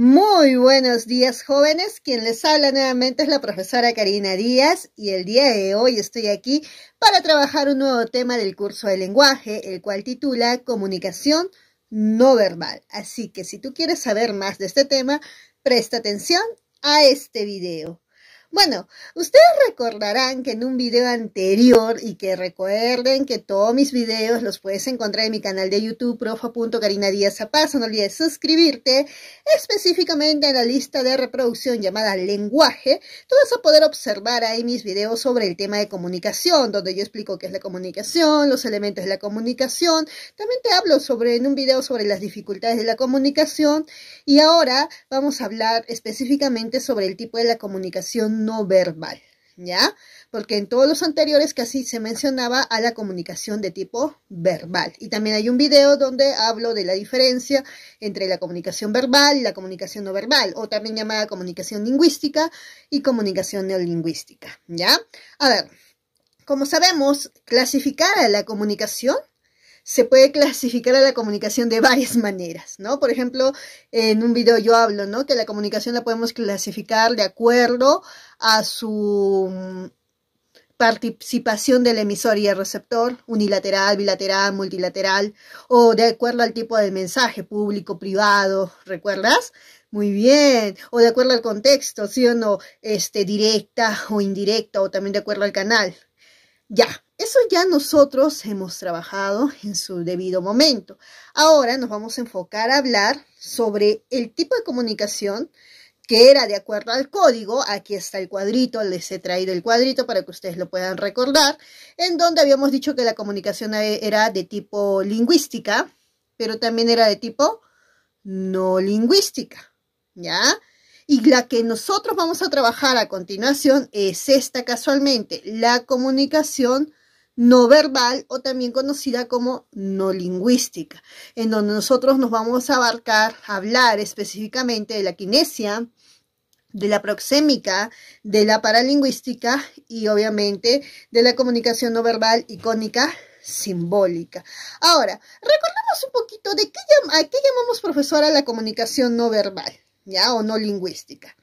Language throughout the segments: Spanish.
Muy buenos días jóvenes, quien les habla nuevamente es la profesora Karina Díaz y el día de hoy estoy aquí para trabajar un nuevo tema del curso de lenguaje, el cual titula Comunicación no verbal. Así que si tú quieres saber más de este tema, presta atención a este video. Bueno, ustedes recordarán que en un video anterior, y que recuerden que todos mis videos los puedes encontrar en mi canal de YouTube, profa.carina Díaz no olvides suscribirte, específicamente a la lista de reproducción llamada Lenguaje, tú vas a poder observar ahí mis videos sobre el tema de comunicación, donde yo explico qué es la comunicación, los elementos de la comunicación, también te hablo sobre, en un video sobre las dificultades de la comunicación, y ahora vamos a hablar específicamente sobre el tipo de la comunicación no verbal, ¿ya? Porque en todos los anteriores casi se mencionaba a la comunicación de tipo verbal. Y también hay un video donde hablo de la diferencia entre la comunicación verbal y la comunicación no verbal, o también llamada comunicación lingüística y comunicación neolingüística, ¿ya? A ver, como sabemos, clasificar a la comunicación se puede clasificar a la comunicación de varias maneras, ¿no? Por ejemplo, en un video yo hablo, ¿no? Que la comunicación la podemos clasificar de acuerdo a su mm, participación del emisor y el receptor, unilateral, bilateral, multilateral, o de acuerdo al tipo de mensaje, público, privado, ¿recuerdas? Muy bien, o de acuerdo al contexto, ¿sí o no? Este, directa o indirecta, o también de acuerdo al canal. Ya, eso ya nosotros hemos trabajado en su debido momento. Ahora nos vamos a enfocar a hablar sobre el tipo de comunicación que era de acuerdo al código. Aquí está el cuadrito, les he traído el cuadrito para que ustedes lo puedan recordar, en donde habíamos dicho que la comunicación e-, era de tipo lingüística, pero también era de tipo no lingüística. ¿Ya? Y la que nosotros vamos a trabajar a continuación es esta casualmente, la comunicación no verbal o también conocida como no lingüística, en donde nosotros nos vamos a abarcar, a hablar específicamente de la kinesia, de la proxémica, de la paralingüística y obviamente de la comunicación no verbal icónica simbólica. Ahora, recordemos un poquito de qué, qué llamamos profesora la comunicación no verbal, ¿ya? O no lingüística.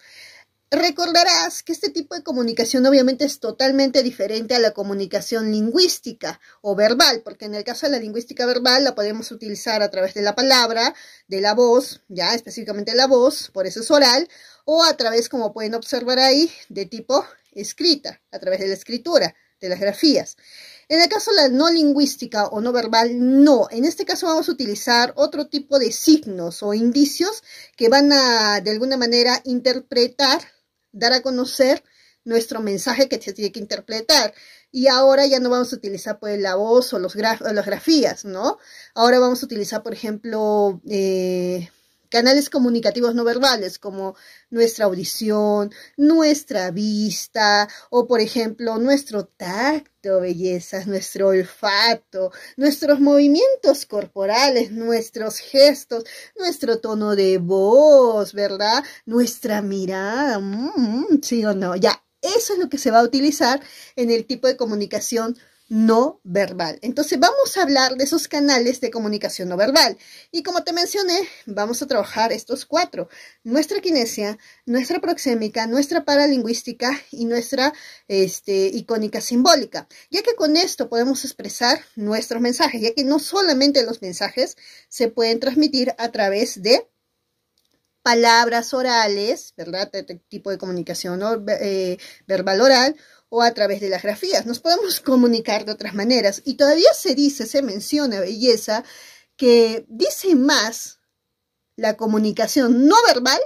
Recordarás que este tipo de comunicación obviamente es totalmente diferente a la comunicación lingüística o verbal, porque en el caso de la lingüística verbal la podemos utilizar a través de la palabra, de la voz, ya específicamente la voz, por eso es oral, o a través, como pueden observar ahí, de tipo escrita, a través de la escritura, de las grafías. En el caso de la no lingüística o no verbal, no. En este caso vamos a utilizar otro tipo de signos o indicios que van a, de alguna manera, interpretar dar a conocer nuestro mensaje que se tiene que interpretar. Y ahora ya no vamos a utilizar pues la voz o, los las grafías, ¿no? Ahora vamos a utilizar, por ejemplo, eh, canales comunicativos no verbales como nuestra audición, nuestra vista o por ejemplo nuestro tacto, bellezas, nuestro olfato, nuestros movimientos corporales, nuestros gestos, nuestro tono de voz, ¿verdad? Nuestra mirada, mm, mm, sí o no, ya, eso es lo que se va a utilizar en el tipo de comunicación no verbal. Entonces vamos a hablar de esos canales de comunicación no verbal. Y como te mencioné, vamos a trabajar estos cuatro. Nuestra kinesia, nuestra proxémica, nuestra paralingüística y nuestra este, icónica simbólica. Ya que con esto podemos expresar nuestros mensajes, ya que no solamente los mensajes se pueden transmitir a través de palabras orales, ¿verdad? Este tipo de comunicación eh, verbal oral o a través de las grafías. Nos podemos comunicar de otras maneras. Y todavía se dice, se menciona belleza, que dice más la comunicación no verbal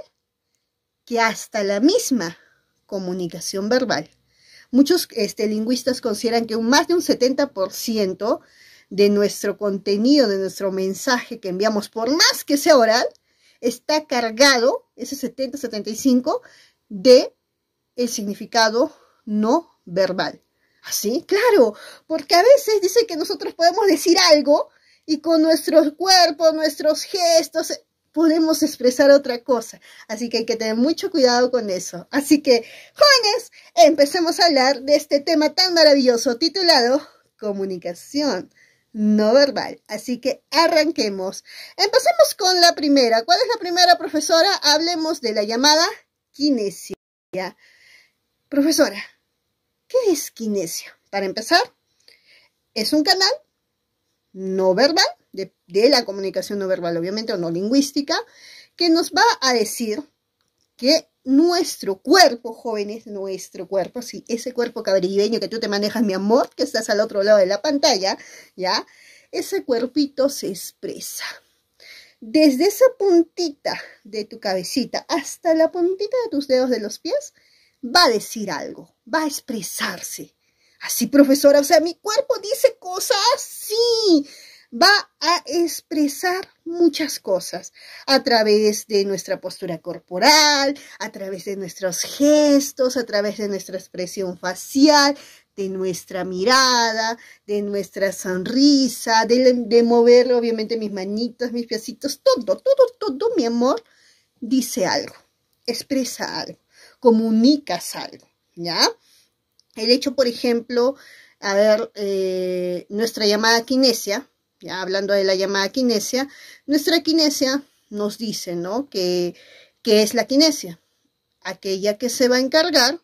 que hasta la misma comunicación verbal. Muchos este, lingüistas consideran que más de un 70% de nuestro contenido, de nuestro mensaje que enviamos, por más que sea oral, está cargado, ese 70-75, de el significado no verbal. ¿Así? ¿Ah, claro, porque a veces dicen que nosotros podemos decir algo y con nuestro cuerpo, nuestros gestos, eh, podemos expresar otra cosa. Así que hay que tener mucho cuidado con eso. Así que, jóvenes, empecemos a hablar de este tema tan maravilloso titulado Comunicación no verbal. Así que arranquemos. Empecemos con la primera. ¿Cuál es la primera, profesora? Hablemos de la llamada kinesia. Profesora, ¿Qué es kinesia? Para empezar, es un canal no verbal, de, la comunicación no verbal, obviamente, o no lingüística, que nos va a decir que nuestro cuerpo, jóvenes, nuestro cuerpo, sí, ese cuerpo cabrilleño que tú te manejas, mi amor, que estás al otro lado de la pantalla, ¿ya? Ese cuerpito se expresa. Desde esa puntita de tu cabecita hasta la puntita de tus dedos de los pies, va a decir algo, va a expresarse. Así, profesora, o sea, mi cuerpo dice cosas así. Va a expresar muchas cosas a través de nuestra postura corporal, a través de nuestros gestos, a través de nuestra expresión facial, de nuestra mirada, de nuestra sonrisa, de, mover obviamente mis manitos, mis piecitos, todo, todo, todo, mi amor, dice algo, expresa algo comunicas algo, ¿ya? El hecho, por ejemplo, a ver, eh, nuestra llamada kinesia, ya hablando de la llamada kinesia, nuestra kinesia nos dice, ¿no? Que, que es la kinesia, aquella que se va a encargar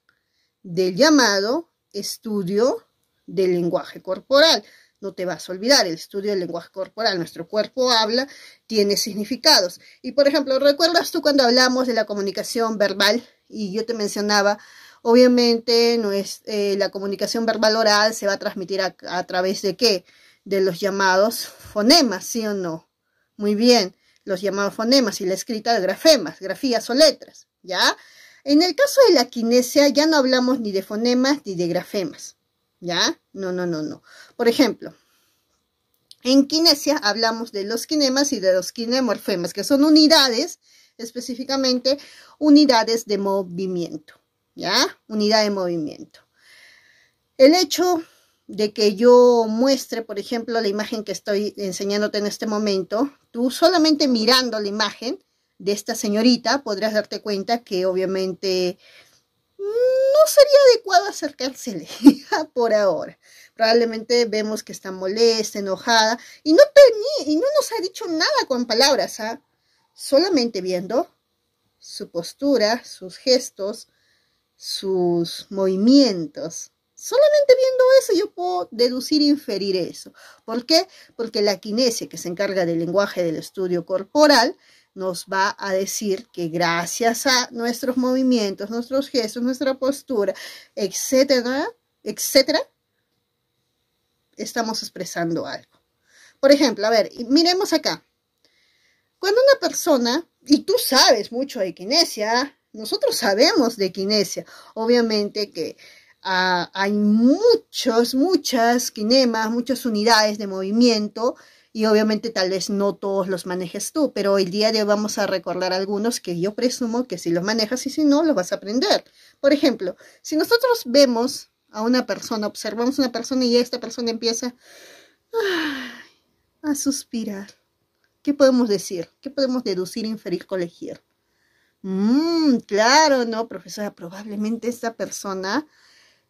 del llamado estudio del lenguaje corporal. No te vas a olvidar, el estudio del lenguaje corporal, nuestro cuerpo habla, tiene significados. Y por ejemplo, ¿recuerdas tú cuando hablamos de la comunicación verbal? y yo te mencionaba, obviamente no es, eh, la comunicación verbal oral se va a transmitir a, través de qué? De los llamados fonemas, ¿sí o no? Muy bien, los llamados fonemas y la escrita de grafemas, grafías o letras, ¿ya? En el caso de la quinesia ya no hablamos ni de fonemas ni de grafemas, ¿ya? No, no, no, no. Por ejemplo, en quinesia hablamos de los kinemas y de los kinemorfemas que son unidades específicamente unidades de movimiento, ¿ya? Unidad de movimiento. El hecho de que yo muestre, por ejemplo, la imagen que estoy enseñándote en este momento, tú solamente mirando la imagen de esta señorita podrás darte cuenta que obviamente mm, no sería adecuado acercársele por ahora. Probablemente vemos que está molesta, enojada y no, y no nos ha dicho nada con palabras, ¿ah? solamente viendo su postura, sus gestos, sus movimientos. Solamente viendo eso yo puedo deducir, e inferir eso. ¿Por qué? Porque la kinesia que se encarga del lenguaje del estudio corporal nos va a decir que gracias a nuestros movimientos, nuestros gestos, nuestra postura, etcétera, etcétera, estamos expresando algo. Por ejemplo, a ver, miremos acá. Cuando una persona, y tú sabes mucho de kinesia, nosotros sabemos de kinesia, obviamente que ah, hay muchos, muchas kinemas, muchas unidades de movimiento, y obviamente tal vez no todos los manejes tú, pero el día de hoy vamos a recordar algunos que yo presumo que si los manejas y si no, los vas a aprender. Por ejemplo, si nosotros vemos a una persona, observamos a una persona y esta persona empieza a suspirar. ¿Qué podemos decir? ¿Qué podemos deducir, inferir, colegir? Mmm, claro, no, profesora, probablemente esta persona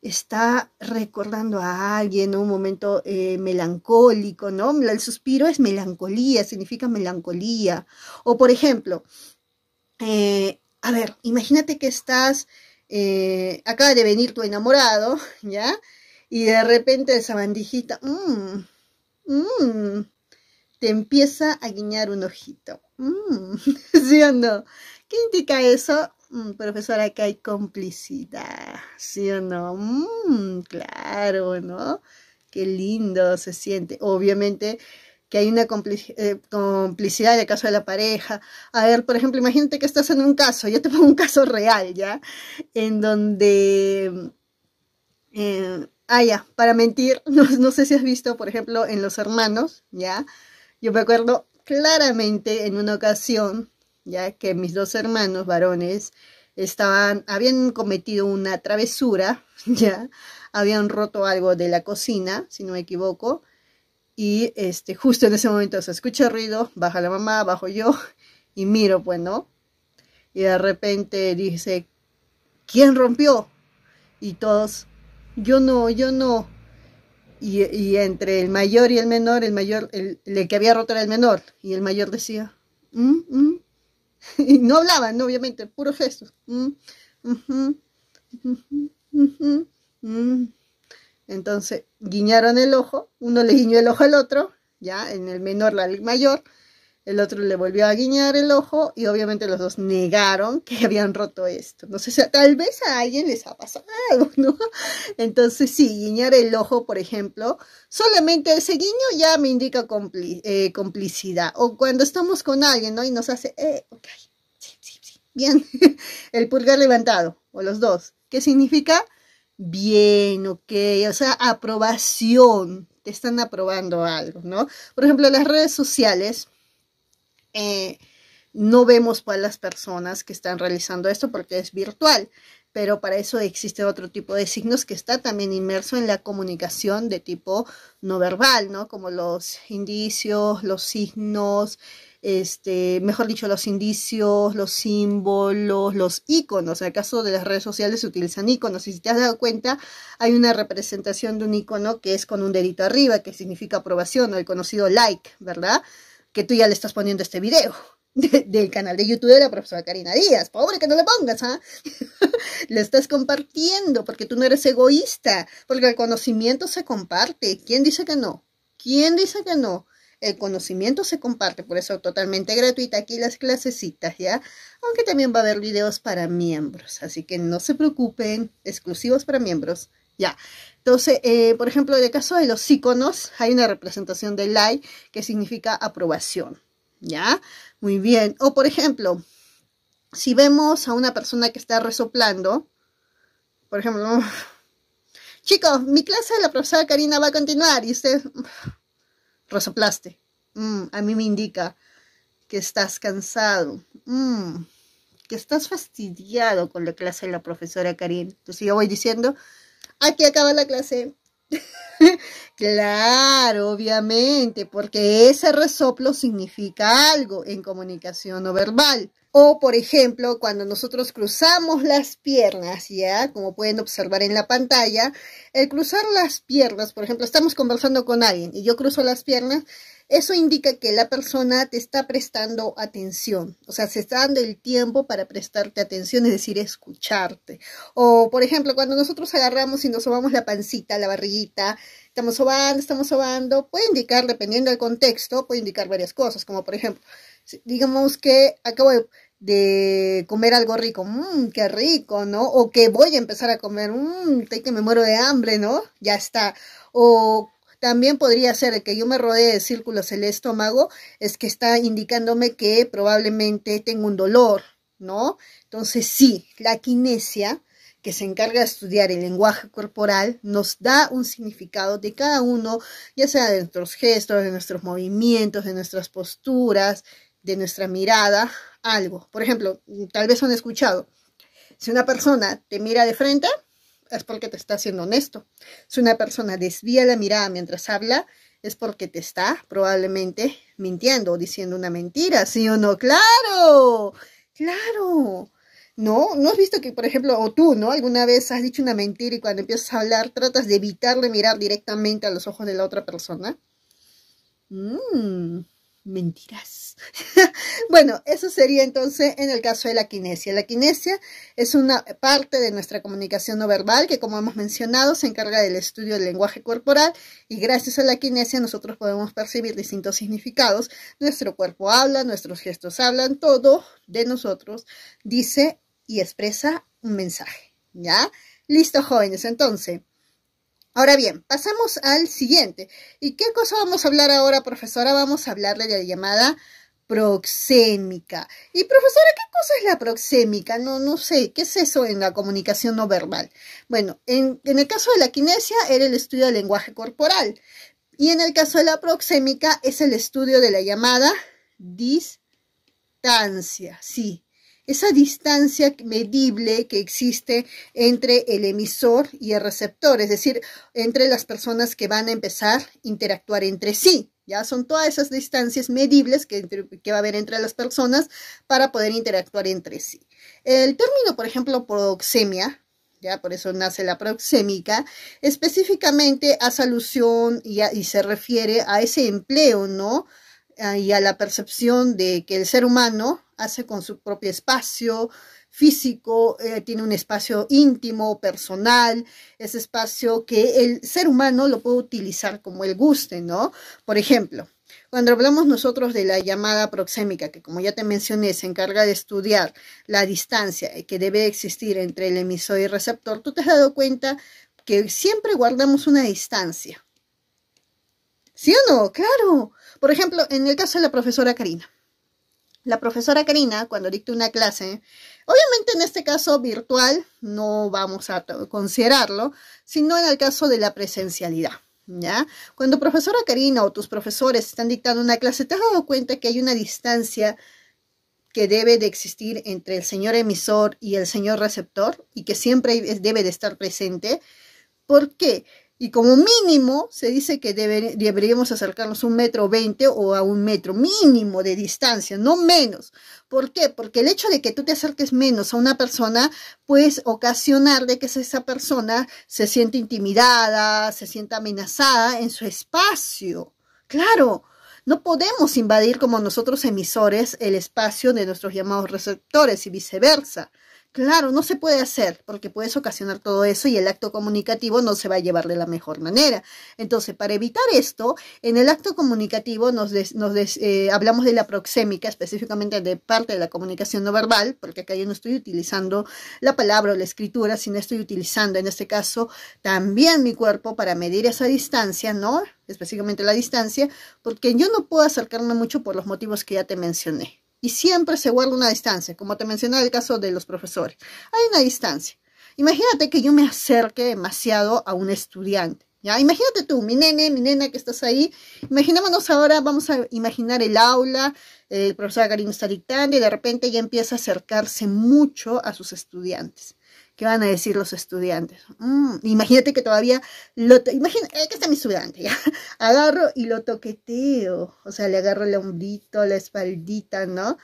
está recordando a alguien, un momento eh, melancólico, ¿no? El suspiro es melancolía, significa melancolía. O por ejemplo, eh, a ver, imagínate que estás, eh, acaba de venir tu enamorado, ¿ya? Y de repente esa bandijita, mmm, mmm, te empieza a guiñar un ojito. Mm, ¿Sí o no? ¿Qué indica eso? Mm, profesora, que hay complicidad. ¿Sí o no? Mm, claro, ¿no? Qué lindo se siente. Obviamente que hay una eh, complicidad en el caso de la pareja. A ver, por ejemplo, imagínate que estás en un caso, yo te pongo un caso real, ¿ya? En donde... Eh, ah, ya, para mentir, no sé si has visto, por ejemplo, en Los Hermanos, ¿ya? Yo me acuerdo claramente en una ocasión, ya que mis dos hermanos varones estaban, habían cometido una travesura, ya, habían roto algo de la cocina, si no me equivoco, y este, justo en ese momento se escucha ruido, baja la mamá, bajo yo, y miro, pues, ¿no? Y de repente dice, ¿quién rompió? Y todos, yo no, yo no. Y, entre el mayor y el menor, el mayor, el, que había roto era el menor. Y el mayor decía, mm, mm". y no hablaban, obviamente, puro gesto. Mm, Entonces, guiñaron el ojo, uno le guiñó el ojo al otro, ya, en el menor, la mayor, el otro le volvió a guiñar el ojo y obviamente los dos negaron que habían roto esto. No sé, tal vez a alguien les ha pasado ¿no? Entonces, sí, guiñar el ojo, por ejemplo, solamente ese guiño ya me indica eh, complicidad. O cuando estamos con alguien, ¿no? Y nos hace, eh, ok, sí, sí, sí, bien. el pulgar levantado, o los dos. ¿Qué significa? bien, ok, o sea, aprobación, te están aprobando algo, ¿no? Por ejemplo, las redes sociales eh, no vemos para pues las personas que están realizando esto porque es virtual, pero para eso existe otro tipo de signos que está también inmerso en la comunicación de tipo no verbal, ¿no? Como los indicios, los signos, este, mejor dicho, los indicios, los símbolos, los iconos. En el caso de las redes sociales se utilizan iconos. Y si te has dado cuenta, hay una representación de un icono que es con un dedito arriba, que significa aprobación, o el conocido like, ¿verdad? que tú ya le estás poniendo este video. del canal de YouTube de la profesora Karina Díaz. Pobre que no le pongas, ¿ah? le estás compartiendo porque tú no eres egoísta, porque el conocimiento se comparte. ¿Quién dice que no? ¿Quién dice que no? El conocimiento se comparte, por eso totalmente gratuita aquí las clasecitas, ¿ya? Aunque también va a haber videos para miembros, así que no se preocupen, exclusivos para miembros. Ya. Entonces, eh, por ejemplo, en el caso de los iconos, hay una representación de like que significa aprobación. ¿Ya? Muy bien. O, por ejemplo, si vemos a una persona que está resoplando, por ejemplo, chicos, mi clase de la profesora Karina va a continuar y usted mm, resoplaste. Mm, a mí me indica que estás cansado, mm, que estás fastidiado con la clase de la profesora Karina. Entonces yo voy diciendo, aquí acaba la clase. claro, obviamente, porque ese resoplo significa algo en comunicación no verbal. O, por ejemplo, cuando nosotros cruzamos las piernas, ¿ya? Como pueden observar en la pantalla, el cruzar las piernas, por ejemplo, estamos conversando con alguien y yo cruzo las piernas, eso indica que la persona te está prestando atención, o sea, se está dando el tiempo para prestarte atención, es decir, escucharte. O, por ejemplo, cuando nosotros agarramos y nos sobamos la pancita, la barriguita, estamos sobando, estamos sobando, puede indicar, dependiendo del contexto, puede indicar varias cosas, como por ejemplo, digamos que acabo de comer algo rico, mmm, qué rico, ¿no? O que voy a empezar a comer, mmm, que me muero de hambre, ¿no? Ya está. O también podría ser que yo me rodee de círculos el estómago, es que está indicándome que probablemente tengo un dolor, ¿no? Entonces sí, la kinesia, que se encarga de estudiar el lenguaje corporal, nos da un significado de cada uno, ya sea de nuestros gestos, de nuestros movimientos, de nuestras posturas, de nuestra mirada, algo. Por ejemplo, tal vez han escuchado, si una persona te mira de frente, es porque te está siendo honesto. Si una persona desvía la mirada mientras habla, es porque te está probablemente mintiendo o diciendo una mentira, ¿sí o no? ¡Claro! ¡Claro! ¿No? ¿No has visto que, por ejemplo, o tú, ¿no? Alguna vez has dicho una mentira y cuando empiezas a hablar tratas de evitarle mirar directamente a los ojos de la otra persona? Mmm mentiras. bueno, eso sería entonces en el caso de la kinesia. La kinesia es una parte de nuestra comunicación no verbal que, como hemos mencionado, se encarga del estudio del lenguaje corporal y gracias a la quinesia nosotros podemos percibir distintos significados. Nuestro cuerpo habla, nuestros gestos hablan, todo de nosotros dice y expresa un mensaje. ¿Ya? Listo, jóvenes. Entonces, Ahora bien, pasamos al siguiente. ¿Y qué cosa vamos a hablar ahora, profesora? Vamos a hablarle de la llamada proxémica. Y profesora, ¿qué cosa es la proxémica? No, no sé, ¿qué es eso en la comunicación no verbal? Bueno, en, en el caso de la kinesia era el estudio del lenguaje corporal y en el caso de la proxémica es el estudio de la llamada distancia, sí, esa distancia medible que existe entre el emisor y el receptor, es decir, entre las personas que van a empezar a interactuar entre sí. Ya son todas esas distancias medibles que, va a haber entre las personas para poder interactuar entre sí. El término, por ejemplo, proxemia, ya por eso nace la proxémica, específicamente hace alusión y se refiere a ese empleo, ¿no? Ah, y a la percepción de que el ser humano hace con su propio espacio físico, eh, tiene un espacio íntimo, personal, ese espacio que el ser humano lo puede utilizar como él guste, ¿no? Por ejemplo, cuando hablamos nosotros de la llamada proxémica, que como ya te mencioné, se encarga de estudiar la distancia que debe existir entre el emisor y receptor, tú te has dado cuenta que siempre guardamos una distancia. ¿Sí o no? Claro. Por ejemplo, en el caso de la profesora Karina. La profesora Karina, cuando dicta una clase, obviamente en este caso virtual no vamos a considerarlo, sino en el caso de la presencialidad. ¿Ya? Cuando profesora Karina o tus profesores están dictando una clase, ¿te has dado cuenta que hay una distancia que debe de existir entre el señor emisor y el señor receptor y que siempre debe de estar presente? ¿Por qué? y como mínimo se dice que deberíamos acercarnos un metro veinte o a un metro mínimo de distancia, no menos. ¿Por qué? Porque el hecho de que tú te acerques menos a una persona puede ocasionar de que esa persona se sienta intimidada, se sienta amenazada en su espacio. Claro, no podemos invadir como nosotros emisores el espacio de nuestros llamados receptores y viceversa. Claro, no se puede hacer porque puedes ocasionar todo eso y el acto comunicativo no se va a llevar de la mejor manera. Entonces, para evitar esto, en el acto comunicativo nos, eh, hablamos de la proxémica, específicamente de parte de la comunicación no verbal, porque acá yo no estoy utilizando la palabra o la escritura, sino estoy utilizando en este caso también mi cuerpo para medir esa distancia, ¿no? Específicamente la distancia, porque yo no puedo acercarme mucho por los motivos que ya te mencioné y siempre se guarda una distancia, como te mencionaba el caso de los profesores. Hay una distancia. Imagínate que yo me acerque demasiado a un estudiante. ¿ya? Imagínate tú, mi nene, mi nena que estás ahí. Imaginémonos ahora, vamos a imaginar el aula, el profesor Karim está dictando y de repente ya empieza a acercarse mucho a sus estudiantes. ¿Qué van a decir los estudiantes? Mm, imagínate que todavía lo... Imagínate eh, que está mi estudiante, ya. Agarro y lo toqueteo. O sea, le agarro el hombrito, la espaldita, ¿no?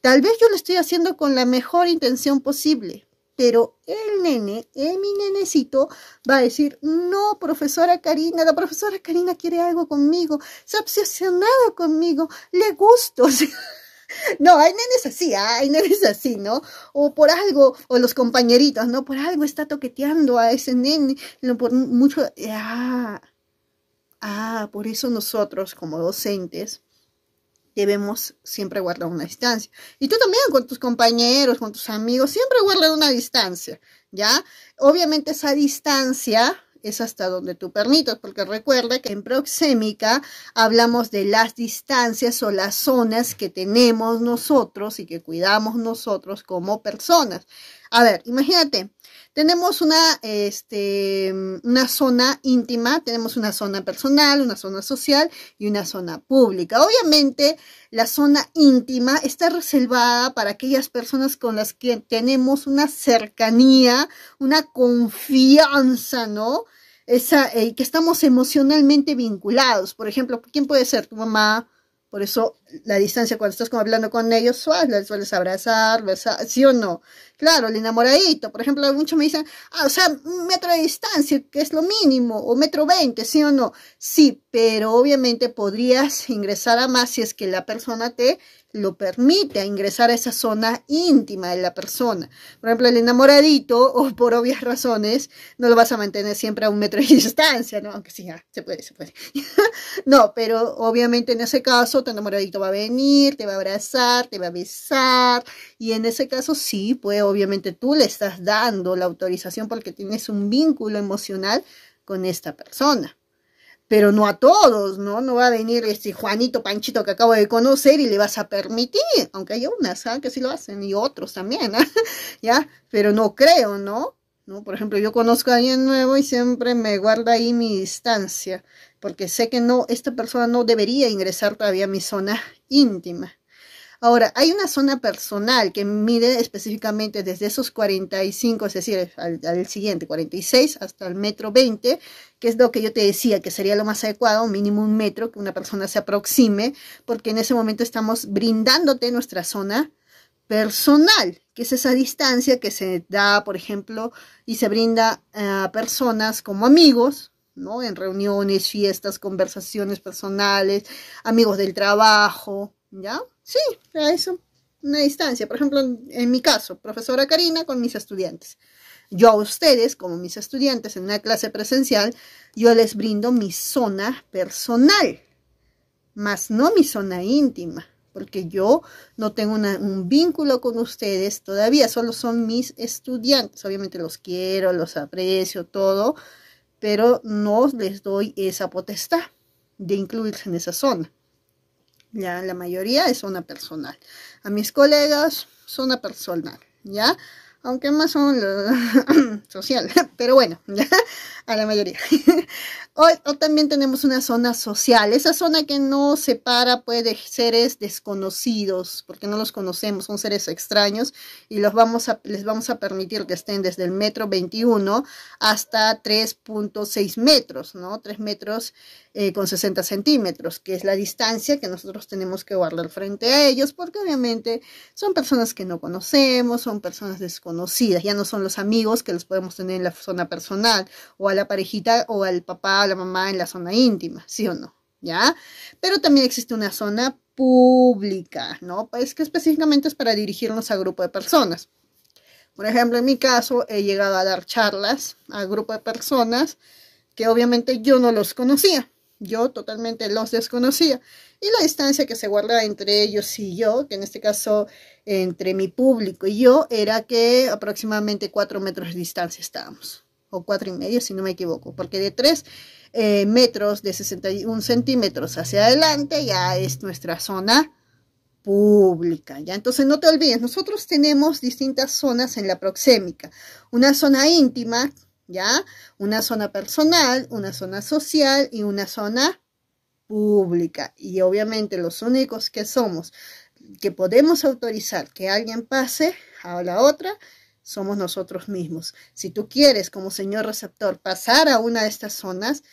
Tal vez yo lo estoy haciendo con la mejor intención posible, pero el nene, eh, mi nenecito, va a decir, no, profesora Karina, la profesora Karina quiere algo conmigo, se ha obsesionado conmigo, le gusto. No, hay nenes así, ¿ah? hay nenes así, ¿no? O por algo, o los compañeritos, ¿no? Por algo está toqueteando a ese nene, por mucho... Ah, ah, por eso nosotros como docentes debemos siempre guardar una distancia. Y tú también con tus compañeros, con tus amigos, siempre guardar una distancia, ¿ya? Obviamente esa distancia es hasta donde tú permitas, porque recuerda que en proxémica hablamos de las distancias o las zonas que tenemos nosotros y que cuidamos nosotros como personas. A ver, imagínate, tenemos una, este, una zona íntima, tenemos una zona personal, una zona social y una zona pública. Obviamente, la zona íntima está reservada para aquellas personas con las que tenemos una cercanía, una confianza, ¿no? Esa, eh, que estamos emocionalmente vinculados. Por ejemplo, ¿quién puede ser? Tu mamá, por eso la distancia, cuando estás como hablando con ellos, sueles abrazar, besar, ¿sí o no? Claro, el enamoradito. Por ejemplo, muchos me dicen, ah, o sea, un metro de distancia, que es lo mínimo, o metro veinte, ¿sí o no? Sí, pero obviamente podrías ingresar a más si es que la persona te lo permite a ingresar a esa zona íntima de la persona. Por ejemplo, el enamoradito, o por obvias razones, no lo vas a mantener siempre a un metro de distancia, ¿no? Aunque sí, se puede, se puede. no, pero obviamente en ese caso tu enamoradito va a venir, te va a abrazar, te va a besar, y en ese caso sí, pues obviamente tú le estás dando la autorización porque tienes un vínculo emocional con esta persona pero no a todos, ¿no? No va a venir este Juanito Panchito que acabo de conocer y le vas a permitir, aunque hay unas ¿ah? que sí lo hacen y otros también, ¿ah? ¿ya? Pero no creo, ¿no? ¿no? Por ejemplo, yo conozco a alguien nuevo y siempre me guarda ahí mi distancia, porque sé que no, esta persona no debería ingresar todavía a mi zona íntima. Ahora, hay una zona personal que mide específicamente desde esos 45, es decir, al, siguiente, 46 hasta el metro 20, que es lo que yo te decía, que sería lo más adecuado, mínimo un metro, que una persona se aproxime, porque en ese momento estamos brindándote nuestra zona personal, que es esa distancia que se da, por ejemplo, y se brinda a personas como amigos, ¿no? En reuniones, fiestas, conversaciones personales, amigos del trabajo, ¿ya? Sí, a eso, una distancia. Por ejemplo, en mi caso, profesora Karina con mis estudiantes. Yo a ustedes, como mis estudiantes en una clase presencial, yo les brindo mi zona personal, más no mi zona íntima, porque yo no tengo un vínculo con ustedes todavía, solo son mis estudiantes. Obviamente los quiero, los aprecio, todo, pero no les doy esa potestad de incluirse en esa zona ya la mayoría es zona personal. A mis colegas, zona personal, ¿ya? aunque más son social, pero bueno, a la mayoría. Hoy también tenemos una zona social, esa zona que no separa puede seres desconocidos, porque no los conocemos, son seres extraños y los vamos a, les vamos a permitir que estén desde el metro 21 hasta 3.6 metros, ¿no? 3 metros eh, con 60 centímetros, que es la distancia que nosotros tenemos que guardar frente a ellos, porque obviamente son personas que no conocemos, son personas desconocidas ya no son los amigos que los podemos tener en la zona personal, o a la parejita, o al papá o la mamá en la zona íntima, ¿sí o no? ¿Ya? Pero también existe una zona pública, ¿no? Pues que específicamente es para dirigirnos a grupo de personas. Por ejemplo, en mi caso he llegado a dar charlas a grupo de personas que obviamente yo no los conocía, yo totalmente los desconocía y la distancia que se guarda entre ellos y yo, que en este caso entre mi público y yo, era que aproximadamente cuatro metros de distancia estábamos, o cuatro y medio si no me equivoco, porque de tres eh, metros, de 61 centímetros hacia adelante ya es nuestra zona pública, ¿ya? Entonces no te olvides, nosotros tenemos distintas zonas en la proxémica. Una zona íntima, ¿ya? Una zona personal, una zona social y una zona pública y obviamente los únicos que somos que podemos autorizar que alguien pase a la otra somos nosotros mismos. Si tú quieres como señor receptor pasar a una de estas zonas,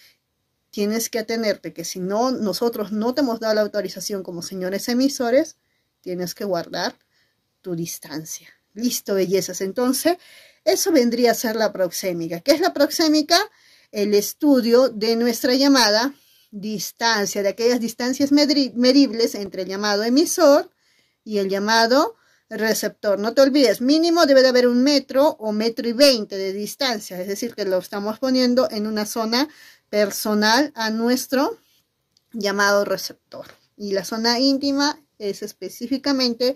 tienes que atenerte que si no nosotros no te hemos dado la autorización como señores emisores, tienes que guardar tu distancia. Listo, bellezas. Entonces, eso vendría a ser la proxémica. ¿Qué es la proxémica? El estudio de nuestra llamada distancia, de aquellas distancias medibles entre el llamado emisor y el llamado receptor. No te olvides, mínimo debe de haber un metro o metro y veinte de distancia, es decir, que lo estamos poniendo en una zona personal a nuestro llamado receptor. Y la zona íntima es específicamente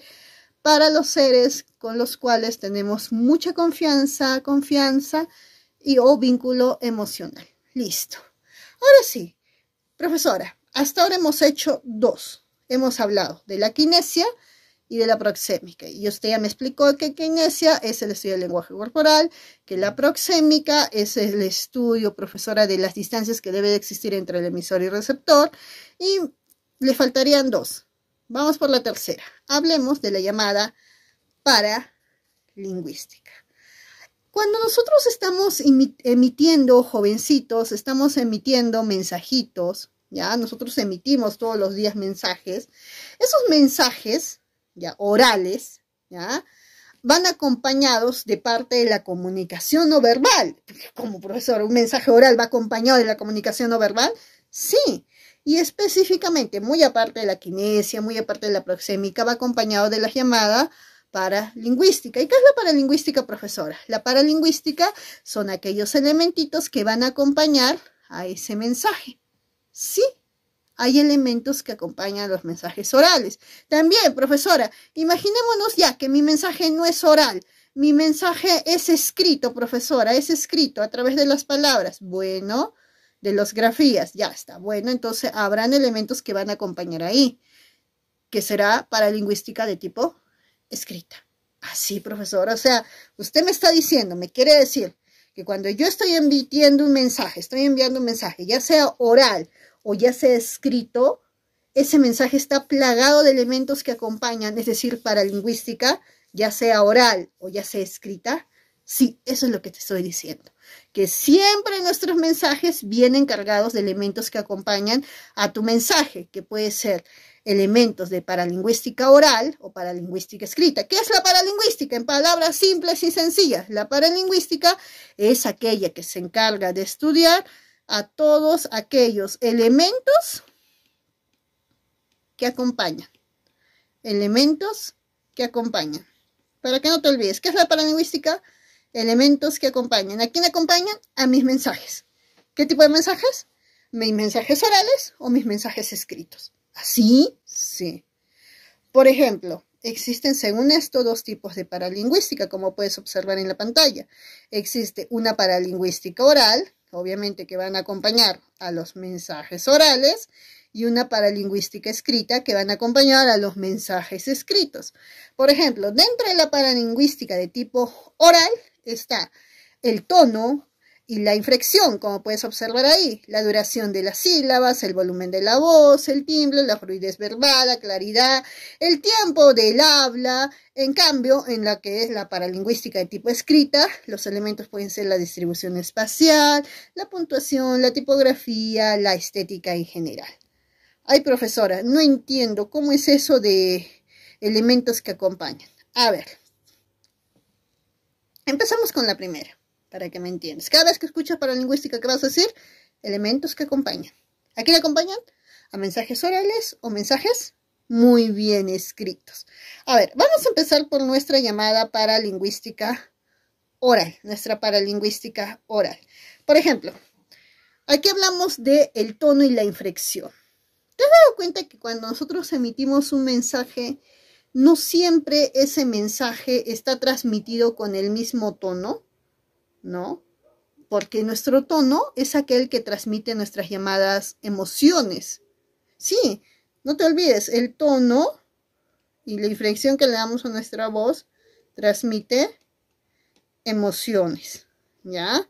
para los seres con los cuales tenemos mucha confianza, confianza y o vínculo emocional. Listo. Ahora sí, Profesora, hasta ahora hemos hecho dos. Hemos hablado de la kinesia y de la proxémica. Y usted ya me explicó que kinesia es el estudio del lenguaje corporal, que la proxémica es el estudio, profesora, de las distancias que debe de existir entre el emisor y el receptor. Y le faltarían dos. Vamos por la tercera. Hablemos de la llamada paralingüística. Cuando nosotros estamos emitiendo, jovencitos, estamos emitiendo mensajitos, ¿ya? Nosotros emitimos todos los días mensajes. Esos mensajes, ¿ya? Orales, ¿ya? Van acompañados de parte de la comunicación no verbal. Como profesor, ¿un mensaje oral va acompañado de la comunicación no verbal? Sí. Y específicamente, muy aparte de la kinesia, muy aparte de la proxémica, va acompañado de la llamada paralingüística. ¿Y qué es la paralingüística, profesora? La paralingüística son aquellos elementitos que van a acompañar a ese mensaje. Sí, hay elementos que acompañan los mensajes orales. También, profesora, imaginémonos ya que mi mensaje no es oral. Mi mensaje es escrito, profesora, es escrito a través de las palabras. Bueno, de las grafías, ya está. Bueno, entonces habrán elementos que van a acompañar ahí, que será paralingüística de tipo escrita. Así, profesor. profesora. O sea, usted me está diciendo, me quiere decir que cuando yo estoy emitiendo un mensaje, estoy enviando un mensaje, ya sea oral o ya sea escrito, ese mensaje está plagado de elementos que acompañan, es decir, para lingüística, ya sea oral o ya sea escrita. Sí, eso es lo que te estoy diciendo, que siempre nuestros mensajes vienen cargados de elementos que acompañan a tu mensaje, que puede ser elementos de paralingüística oral o paralingüística escrita. ¿Qué es la paralingüística? En palabras simples y sencillas, la paralingüística es aquella que se encarga de estudiar a todos aquellos elementos que acompañan. Elementos que acompañan. Para que no te olvides, ¿qué es la paralingüística? Elementos que acompañan. ¿A quién acompañan? A mis mensajes. ¿Qué tipo de mensajes? Mis mensajes orales o mis mensajes escritos. ¿Así? Sí. Por ejemplo, existen según esto dos tipos de paralingüística, como puedes observar en la pantalla. Existe una paralingüística oral, obviamente que van a acompañar a los mensajes orales, y una paralingüística escrita que van a acompañar a los mensajes escritos. Por ejemplo, dentro de la paralingüística de tipo oral está el tono, y la inflexión, como puedes observar ahí, la duración de las sílabas, el volumen de la voz, el timbre, la fluidez verbal, la claridad, el tiempo del habla. En cambio, en la que es la paralingüística de tipo escrita, los elementos pueden ser la distribución espacial, la puntuación, la tipografía, la estética en general. Ay, profesora, no entiendo cómo es eso de elementos que acompañan. A ver. Empezamos con la primera para que me entiendas. Cada vez que escuchas paralingüística, ¿qué vas a decir? Elementos que acompañan. ¿A le acompañan? A mensajes orales o mensajes muy bien escritos. A ver, vamos a empezar por nuestra llamada paralingüística oral, nuestra paralingüística oral. Por ejemplo, aquí hablamos de el tono y la inflexión. ¿Te has dado cuenta que cuando nosotros emitimos un mensaje, no siempre ese mensaje está transmitido con el mismo tono? ¿no? Porque nuestro tono es aquel que transmite nuestras llamadas emociones. Sí, no te olvides, el tono y la inflexión que le damos a nuestra voz transmite emociones, ¿ya?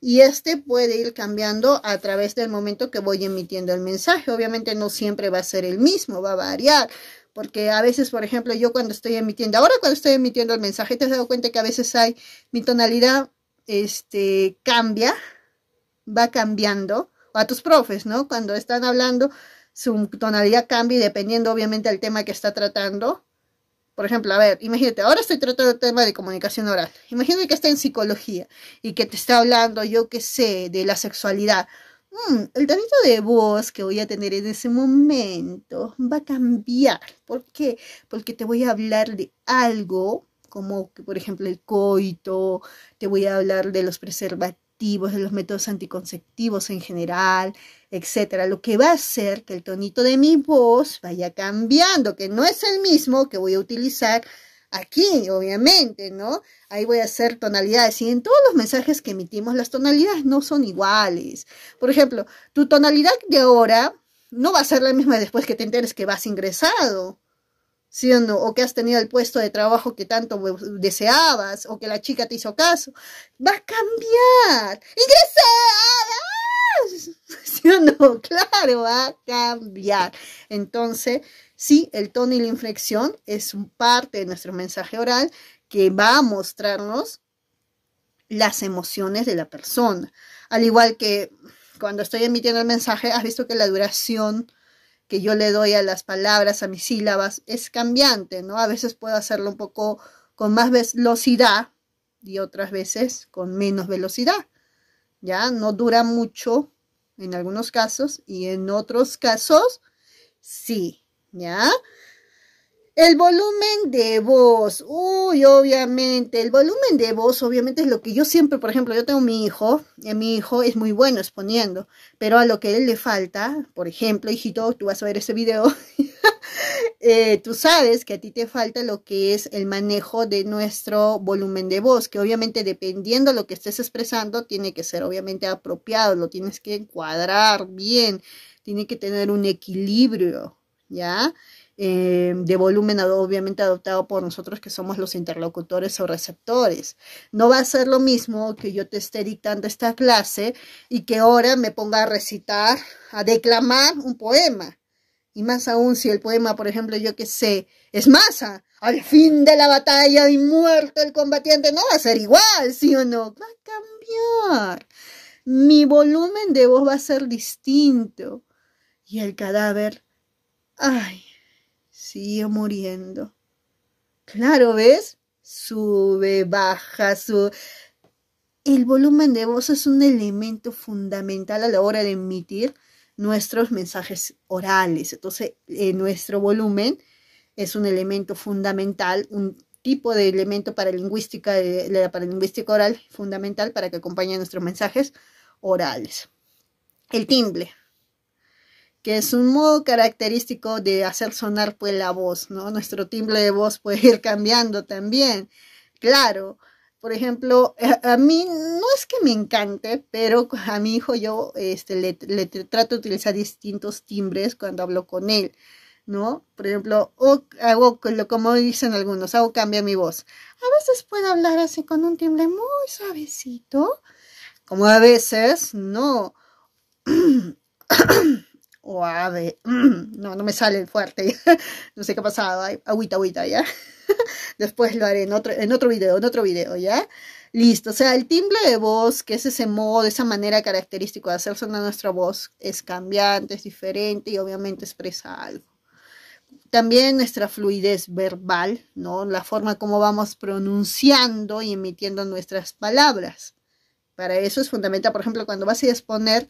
Y este puede ir cambiando a través del momento que voy emitiendo el mensaje. Obviamente no siempre va a ser el mismo, va a variar, porque a veces, por ejemplo, yo cuando estoy emitiendo, ahora cuando estoy emitiendo el mensaje, te has dado cuenta que a veces hay, mi tonalidad este, cambia, va cambiando, a tus profes, ¿no? Cuando están hablando, su tonalidad cambia y dependiendo obviamente del tema que está tratando. Por ejemplo, a ver, imagínate, ahora estoy tratando el tema de comunicación oral. Imagínate que está en psicología y que te está hablando, yo qué sé, de la sexualidad. Mm, el tonito de voz que voy a tener en ese momento va a cambiar. ¿Por qué? Porque te voy a hablar de algo como por ejemplo el coito, te voy a hablar de los preservativos, de los métodos anticonceptivos en general, etcétera, lo que va a hacer que el tonito de mi voz vaya cambiando, que no es el mismo que voy a utilizar aquí, obviamente, ¿no? Ahí voy a hacer tonalidades. Y en todos los mensajes que emitimos, las tonalidades no son iguales. Por ejemplo, tu tonalidad de ahora no va a ser la misma después que te enteres que vas ingresado. Siendo, o que has tenido el puesto de trabajo que tanto deseabas, o que la chica te hizo caso. Va a cambiar. y ¿Sí Claro, va a cambiar. Entonces, sí, el tono y la inflexión es parte de nuestro mensaje oral que va a mostrarnos las emociones de la persona. Al igual que cuando estoy emitiendo el mensaje, has visto que la duración que yo le doy a las palabras, a mis sílabas, es cambiante, ¿no? A veces puedo hacerlo un poco con más velocidad y otras veces con menos velocidad. Ya no dura mucho en algunos casos y en otros casos sí, ¿ya? El volumen de voz. Uy, obviamente. El volumen de voz, obviamente, es lo que yo siempre, por ejemplo, yo tengo mi hijo, y eh, mi hijo es muy bueno exponiendo, pero a lo que a él le falta, por ejemplo, hijito, tú vas a ver ese video, eh, tú sabes que a ti te falta lo que es el manejo de nuestro volumen de voz, que obviamente dependiendo de lo que estés expresando, tiene que ser obviamente apropiado, lo tienes que encuadrar bien, tiene que tener un equilibrio, ¿ya? Eh, de volumen obviamente adoptado por nosotros que somos los interlocutores o receptores. No va a ser lo mismo que yo te esté dictando esta clase y que ahora me ponga a recitar, a declamar un poema. Y más aún si el poema, por ejemplo, yo que sé, es masa. Al fin de la batalla y muerto el combatiente, no va a ser igual, ¿sí o no? Va a cambiar. Mi volumen de voz va a ser distinto. Y el cadáver, ay, Sigue muriendo. Claro, ¿ves? Sube, baja, sube. El volumen de voz es un elemento fundamental a la hora de emitir nuestros mensajes orales. Entonces, eh, nuestro volumen es un elemento fundamental, un tipo de elemento para lingüística, eh, la lingüística oral fundamental para que acompañe nuestros mensajes orales. El timbre que es un modo característico de hacer sonar pues la voz, ¿no? Nuestro timbre de voz puede ir cambiando también, claro. Por ejemplo, eh, a mí no es que me encante, pero a mi hijo yo este, le, trato de utilizar distintos timbres cuando hablo con él, ¿no? Por ejemplo, o hago como dicen algunos, hago cambia mi voz. A veces puedo hablar así con un timbre muy suavecito, como a veces no. o No, no me sale el fuerte. no sé qué ha pasado. agüita, agüita, ¿ya? Después lo haré en otro, en otro video, en otro video, ¿ya? Listo, o sea, el timbre de voz, que es ese modo, esa manera característica de hacer sonar nuestra voz, es cambiante, es diferente y obviamente expresa algo. También nuestra fluidez verbal, ¿no? La forma como vamos pronunciando y emitiendo nuestras palabras. Para eso es fundamental, por ejemplo, cuando vas a exponer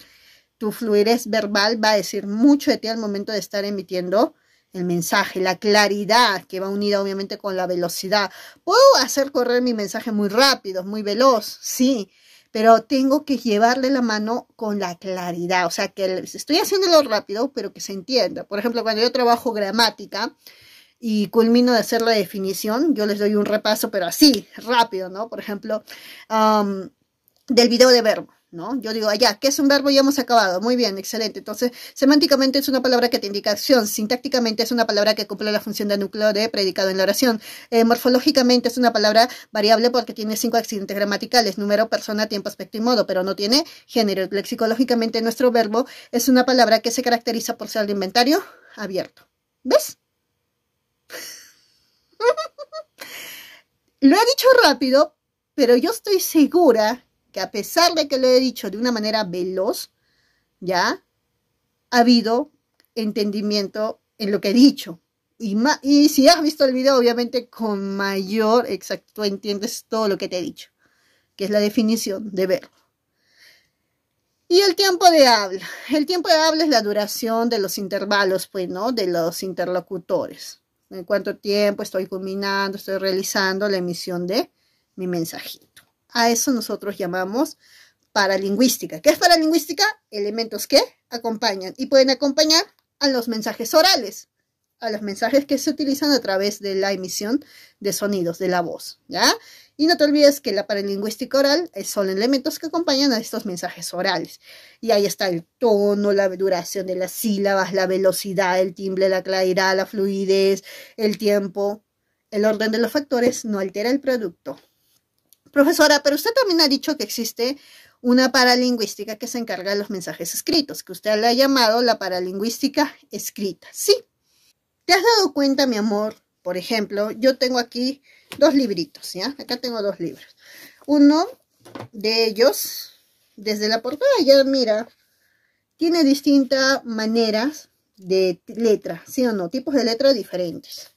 tu fluidez verbal va a decir mucho de ti al momento de estar emitiendo el mensaje, la claridad que va unida obviamente con la velocidad. Puedo hacer correr mi mensaje muy rápido, muy veloz, sí, pero tengo que llevarle la mano con la claridad, o sea, que estoy haciéndolo rápido, pero que se entienda. Por ejemplo, cuando yo trabajo gramática y culmino de hacer la definición, yo les doy un repaso, pero así, rápido, ¿no? Por ejemplo, del video de verbo. Yo digo, allá, ah, qué es un verbo? Ya hemos acabado. Muy bien, excelente. Entonces, semánticamente es una palabra que te indica acción. Sintácticamente es una palabra que cumple la función de núcleo de predicado en la oración. Eh, morfológicamente es una palabra variable porque tiene cinco accidentes gramaticales, número, persona, tiempo, aspecto y modo, pero no tiene género. Lexicológicamente nuestro verbo es una palabra que se caracteriza por ser de inventario abierto. ¿Ves? Lo he dicho rápido, pero yo estoy segura que a pesar de que lo he dicho de una manera veloz, ya ha habido entendimiento en lo que he dicho. Y, si has visto el video, obviamente con mayor exacto entiendes todo lo que te he dicho, que es la definición de verbo. Y el tiempo de habla. El tiempo de habla es la duración de los intervalos, pues, ¿no? De los interlocutores. En cuánto tiempo estoy culminando, estoy realizando la emisión de mi mensajito. A eso nosotros llamamos paralingüística. ¿Qué es paralingüística? Elementos que acompañan y pueden acompañar a los mensajes orales, a los mensajes que se utilizan a través de la emisión de sonidos de la voz, ¿ya? Y no te olvides que la paralingüística oral son elementos que acompañan a estos mensajes orales. Y ahí está el tono, la duración de las sílabas, la velocidad, el timbre, la claridad, la fluidez, el tiempo. El orden de los factores no altera el producto. Profesora, pero usted también ha dicho que existe una paralingüística que se encarga de los mensajes escritos, que usted le ha llamado la paralingüística escrita. Sí. ¿Te has dado cuenta, mi amor? Por ejemplo, yo tengo aquí dos libritos, ¿ya? Acá tengo dos libros. Uno de ellos, desde la portada ya mira, tiene distintas maneras de letra, ¿sí o no? Tipos de letra diferentes.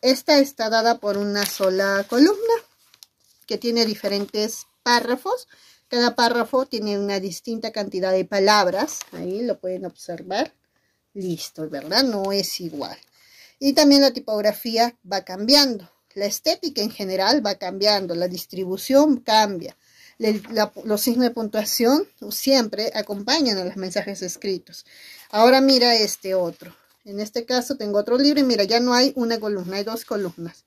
Esta está dada por una sola columna que tiene diferentes párrafos. Cada párrafo tiene una distinta cantidad de palabras. Ahí lo pueden observar. Listo, ¿verdad? No es igual. Y también la tipografía va cambiando. La estética en general va cambiando. La distribución cambia. los signos de puntuación siempre acompañan a los mensajes escritos. Ahora mira este otro. En este caso tengo otro libro y mira, ya no hay una columna, hay dos columnas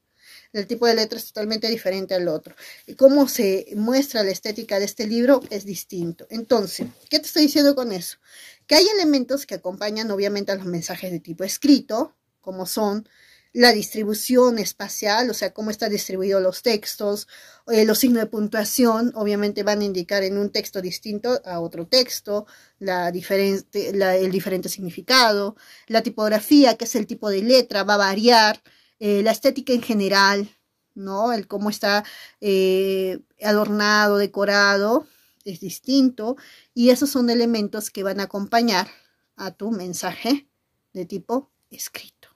el tipo de letra es totalmente diferente al otro. Y cómo se muestra la estética de este libro es distinto. Entonces, ¿qué te estoy diciendo con eso? Que hay elementos que acompañan obviamente a los mensajes de tipo escrito, como son la distribución espacial, o sea, cómo están distribuidos los textos, eh, los signos de puntuación, obviamente van a indicar en un texto distinto a otro texto, la diferente, el diferente significado, la tipografía, que es el tipo de letra, va a variar, eh, la estética en general, ¿no? El cómo está eh, adornado, decorado, es distinto. Y esos son elementos que van a acompañar a tu mensaje de tipo escrito.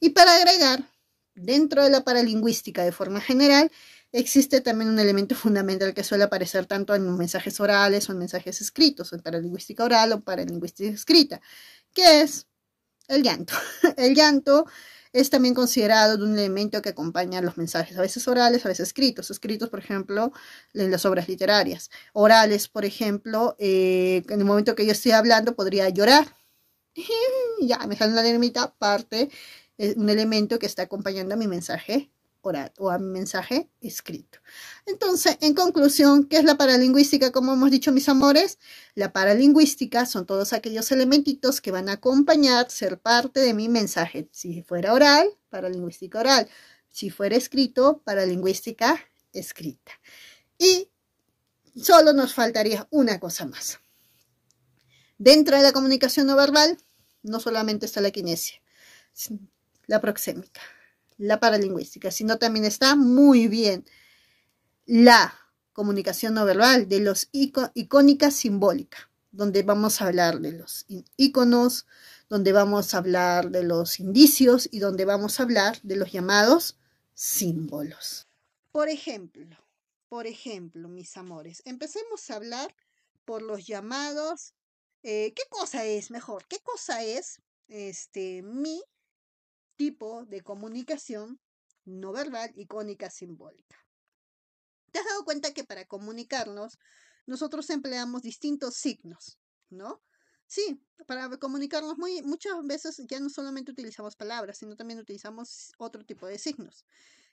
Y para agregar, dentro de la paralingüística de forma general, existe también un elemento fundamental que suele aparecer tanto en mensajes orales o en mensajes escritos, en paralingüística oral o paralingüística escrita, que es el llanto. El llanto es también considerado un elemento que acompaña los mensajes, a veces orales, a veces escritos. Escritos, por ejemplo, en las obras literarias. Orales, por ejemplo, eh, en el momento que yo estoy hablando podría llorar. ya, me sale la ermita, parte, eh, un elemento que está acompañando a mi mensaje oral o a mensaje escrito. Entonces, en conclusión, ¿qué es la paralingüística? Como hemos dicho, mis amores, la paralingüística son todos aquellos elementitos que van a acompañar, ser parte de mi mensaje. Si fuera oral, paralingüística oral. Si fuera escrito, paralingüística escrita. Y solo nos faltaría una cosa más. Dentro de la comunicación no verbal, no solamente está la kinesia, la proxémica la paralingüística, sino también está muy bien la comunicación no verbal de los icónicas icónica simbólica, donde vamos a hablar de los iconos, donde vamos a hablar de los indicios y donde vamos a hablar de los llamados símbolos. Por ejemplo, por ejemplo, mis amores, empecemos a hablar por los llamados. Eh, ¿Qué cosa es mejor? ¿Qué cosa es este mi tipo de comunicación no verbal, icónica, simbólica. ¿Te has dado cuenta que para comunicarnos nosotros empleamos distintos signos, ¿no? Sí, para comunicarnos muchas veces ya no solamente utilizamos palabras, sino también utilizamos otro tipo de signos,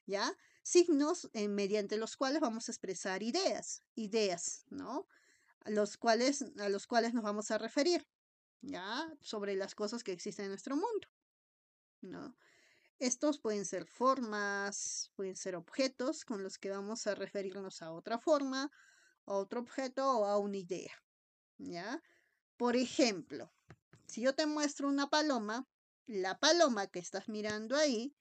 ¿ya? Signos eh, mediante los cuales vamos a expresar ideas, ideas, ¿no? A los cuales, a los cuales nos vamos a referir, ¿ya? Sobre las cosas que existen en nuestro mundo. ¿no? Estos pueden ser formas, pueden ser objetos con los que vamos a referirnos a otra forma, a otro objeto o a una idea, ¿ya? Por ejemplo, si yo te muestro una paloma, la paloma que estás mirando ahí,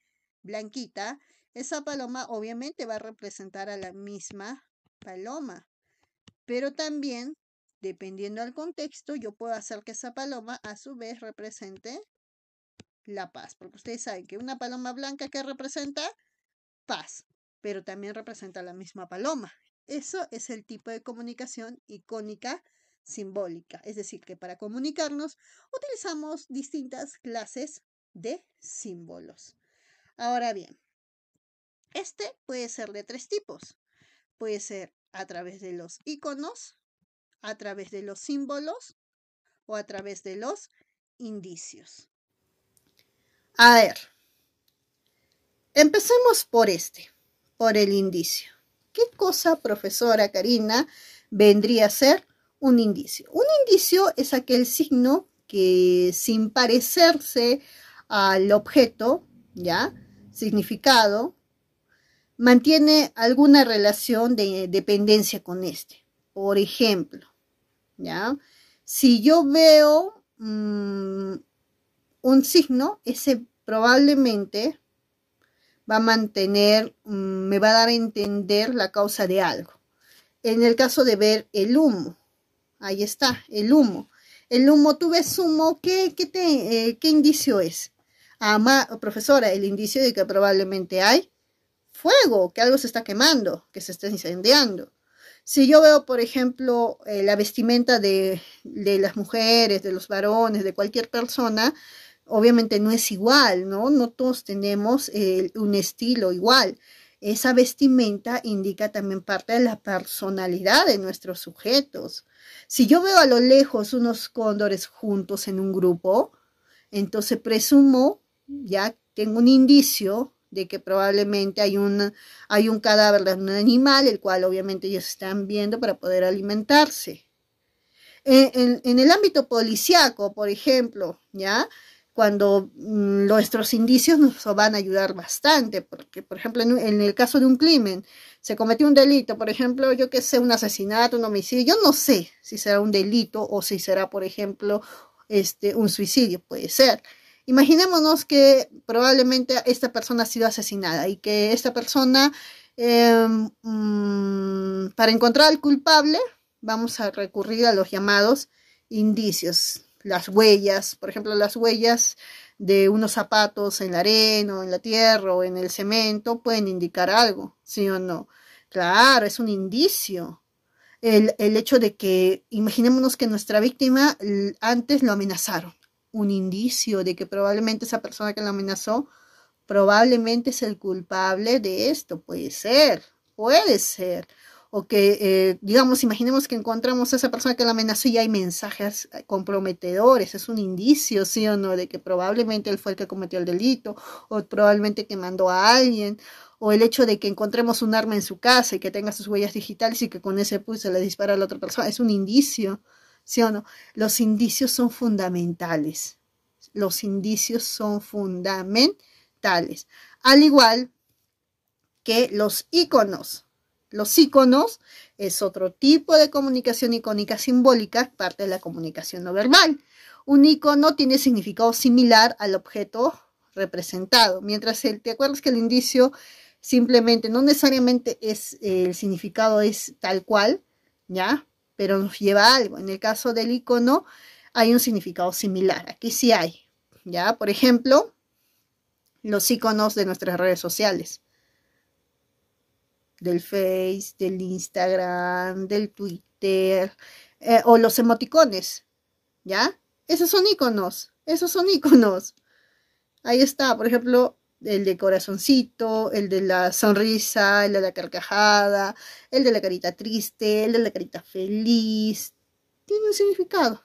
blanquita, esa paloma obviamente va a representar a la misma paloma, pero también, dependiendo del contexto, yo puedo hacer que esa paloma a su vez represente la paz, porque ustedes saben que una paloma blanca que representa paz, pero también representa la misma paloma. Eso es el tipo de comunicación icónica simbólica, es decir, que para comunicarnos utilizamos distintas clases de símbolos. Ahora bien, este puede ser de tres tipos. Puede ser a través de los iconos, a través de los símbolos o a través de los indicios. A ver, empecemos por este, por el indicio. ¿Qué cosa, profesora Karina, vendría a ser un indicio? Un indicio es aquel signo que sin parecerse al objeto, ¿ya? Significado, mantiene alguna relación de dependencia con este. Por ejemplo, ¿ya? Si yo veo mm, un signo, ese probablemente va a mantener, mm, me va a dar a entender la causa de algo. En el caso de ver el humo, ahí está, el humo. El humo, tú ves humo, ¿qué, te, eh, qué indicio es? Ah, profesora, el indicio de que probablemente hay fuego, que algo se está quemando, que se está incendiando. Si yo veo, por ejemplo, eh, la vestimenta de, de las mujeres, de los varones, de cualquier persona, obviamente no es igual, ¿no? No todos tenemos eh, un estilo igual. Esa vestimenta indica también parte de la personalidad de nuestros sujetos. Si yo veo a lo lejos unos cóndores juntos en un grupo, entonces presumo, ya tengo un indicio de que probablemente hay un, hay un cadáver de un animal, el cual obviamente ellos están viendo para poder alimentarse. Eh, en, el ámbito policiaco, por ejemplo, ¿ya? cuando mm, nuestros indicios nos van a ayudar bastante, porque, por ejemplo, en, el caso de un crimen, se cometió un delito, por ejemplo, yo que sé, un asesinato, un homicidio, yo no sé si será un delito o si será, por ejemplo, este, un suicidio, puede ser. Imaginémonos que probablemente esta persona ha sido asesinada y que esta persona, em, mm, para encontrar al culpable, vamos a recurrir a los llamados indicios las huellas, por ejemplo, las huellas de unos zapatos en la arena en la tierra o en el cemento pueden indicar algo, ¿sí o no? Claro, es un indicio. El, el hecho de que, imaginémonos que nuestra víctima antes lo amenazaron, un indicio de que probablemente esa persona que la amenazó probablemente es el culpable de esto, puede ser, puede ser o que, eh, digamos, imaginemos que encontramos a esa persona que la amenazó y hay mensajes eh, comprometedores, es un indicio, sí o no, de que probablemente él fue el que cometió el delito o probablemente que mandó a alguien o el hecho de que encontremos un arma en su casa y que tenga sus huellas digitales y que con ese pues, se le dispara a la otra persona, es un indicio, sí o no. Los indicios son fundamentales, los indicios son fundamentales, al igual que los iconos los iconos es otro tipo de comunicación icónica simbólica, parte de la comunicación no verbal. Un icono tiene significado similar al objeto representado, mientras el, ¿te acuerdas que el indicio simplemente, no necesariamente es el significado es tal cual, ¿ya? Pero nos lleva a algo. En el caso del icono hay un significado similar, aquí sí hay, ¿ya? Por ejemplo, los iconos de nuestras redes sociales del Face, del Instagram, del Twitter, eh, o los emoticones, ¿ya? Esos son iconos, esos son iconos. Ahí está, por ejemplo, el de corazoncito, el de la sonrisa, el de la carcajada, el de la carita triste, el de la carita feliz. Tiene un significado.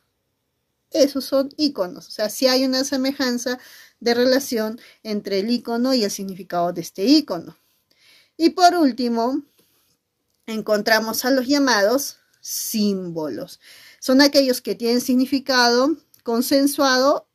Esos son iconos. O sea, si hay una semejanza de relación entre el icono y el significado de este icono. Y por último, encontramos a los llamados símbolos. Son aquellos que tienen significado consensuado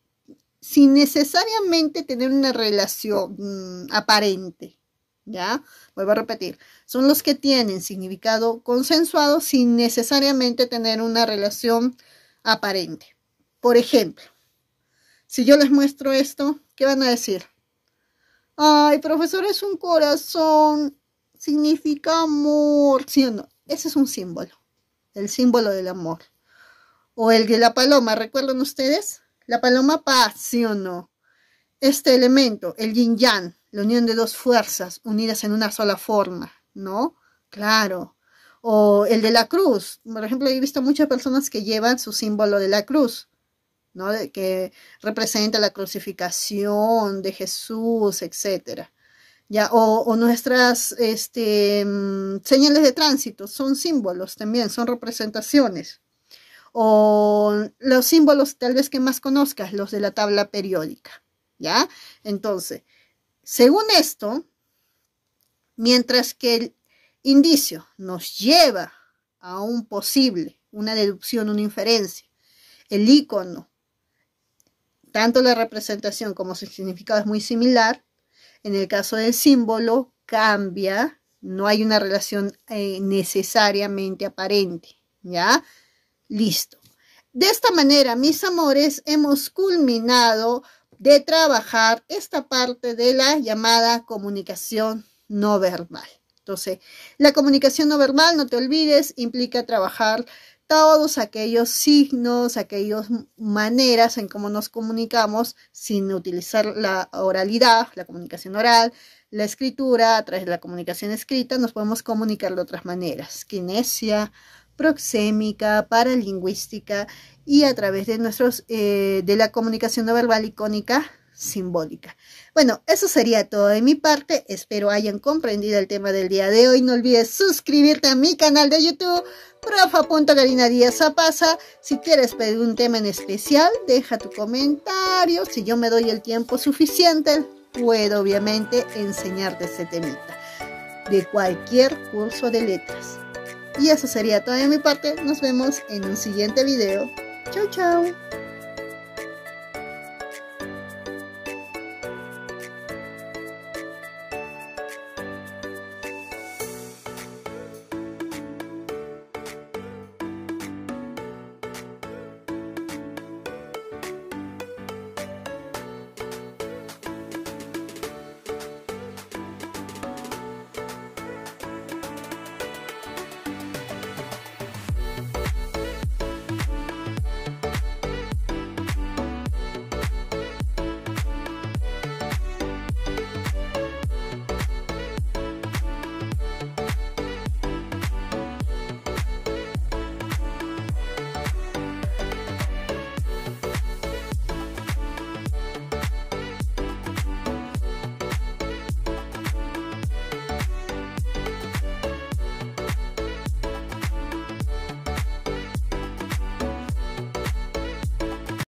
sin necesariamente tener una relación mm, aparente. ¿Ya? Vuelvo a repetir. Son los que tienen significado consensuado sin necesariamente tener una relación aparente. Por ejemplo, si yo les muestro esto, ¿qué van a decir? Ay, profesor, es un corazón. Significa amor. ¿Sí o no? Ese es un símbolo. El símbolo del amor. O el de la paloma, ¿recuerdan ustedes? La paloma paz, ¿sí o no? Este elemento, el yin yang, la unión de dos fuerzas unidas en una sola forma, ¿no? Claro. O el de la cruz. Por ejemplo, he visto muchas personas que llevan su símbolo de la cruz. ¿no? que representa la crucificación de Jesús, etcétera. Ya, o, nuestras este, mm, señales de tránsito son símbolos también, son representaciones. O los símbolos tal vez que más conozcas, los de la tabla periódica. ¿Ya? Entonces, según esto, mientras que el indicio nos lleva a un posible, una deducción, una inferencia, el icono tanto la representación como su significado es muy similar. En el caso del símbolo cambia, no hay una relación eh, necesariamente aparente, ¿ya? Listo. De esta manera, mis amores, hemos culminado de trabajar esta parte de la llamada comunicación no verbal. Entonces, la comunicación no verbal, no te olvides, implica trabajar todos aquellos signos, aquellas maneras en cómo nos comunicamos sin utilizar la oralidad, la comunicación oral, la escritura, a través de la comunicación escrita, nos podemos comunicar de otras maneras, kinesia, proxémica, paralingüística y a través de, nuestros, eh, de la comunicación no verbal icónica simbólica. Bueno, eso sería todo de mi parte. Espero hayan comprendido el tema del día de hoy. No olvides suscribirte a mi canal de YouTube, profa.carina Si quieres pedir un tema en especial, deja tu comentario. Si yo me doy el tiempo suficiente, puedo obviamente enseñarte ese temita de cualquier curso de letras. Y eso sería todo de mi parte. Nos vemos en un siguiente video. chao chao.